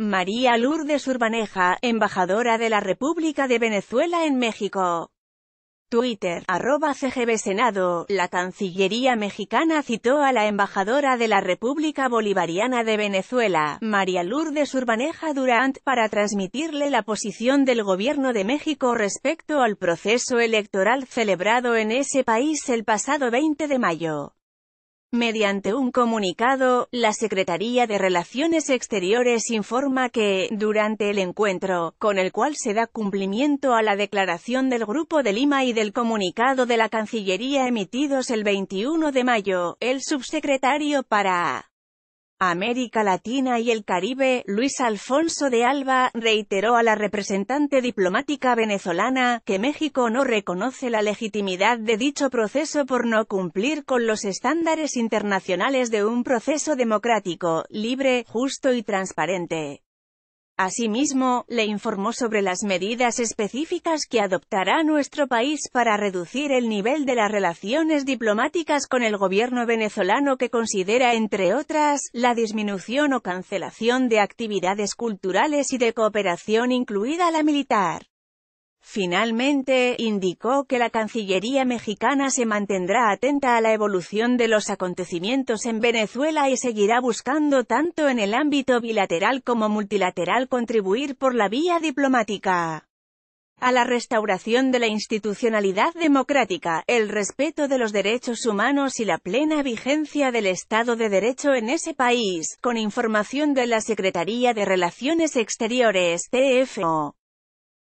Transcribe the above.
María Lourdes Urbaneja, embajadora de la República de Venezuela en México. Twitter, arroba CGB Senado, la Cancillería mexicana citó a la embajadora de la República Bolivariana de Venezuela, María Lourdes Urbaneja Durant, para transmitirle la posición del Gobierno de México respecto al proceso electoral celebrado en ese país el pasado 20 de mayo. Mediante un comunicado, la Secretaría de Relaciones Exteriores informa que, durante el encuentro, con el cual se da cumplimiento a la declaración del Grupo de Lima y del comunicado de la Cancillería emitidos el 21 de mayo, el subsecretario para América Latina y el Caribe, Luis Alfonso de Alba, reiteró a la representante diplomática venezolana, que México no reconoce la legitimidad de dicho proceso por no cumplir con los estándares internacionales de un proceso democrático, libre, justo y transparente. Asimismo, le informó sobre las medidas específicas que adoptará nuestro país para reducir el nivel de las relaciones diplomáticas con el gobierno venezolano que considera, entre otras, la disminución o cancelación de actividades culturales y de cooperación incluida la militar. Finalmente, indicó que la Cancillería mexicana se mantendrá atenta a la evolución de los acontecimientos en Venezuela y seguirá buscando tanto en el ámbito bilateral como multilateral contribuir por la vía diplomática a la restauración de la institucionalidad democrática, el respeto de los derechos humanos y la plena vigencia del Estado de Derecho en ese país, con información de la Secretaría de Relaciones Exteriores, TFO.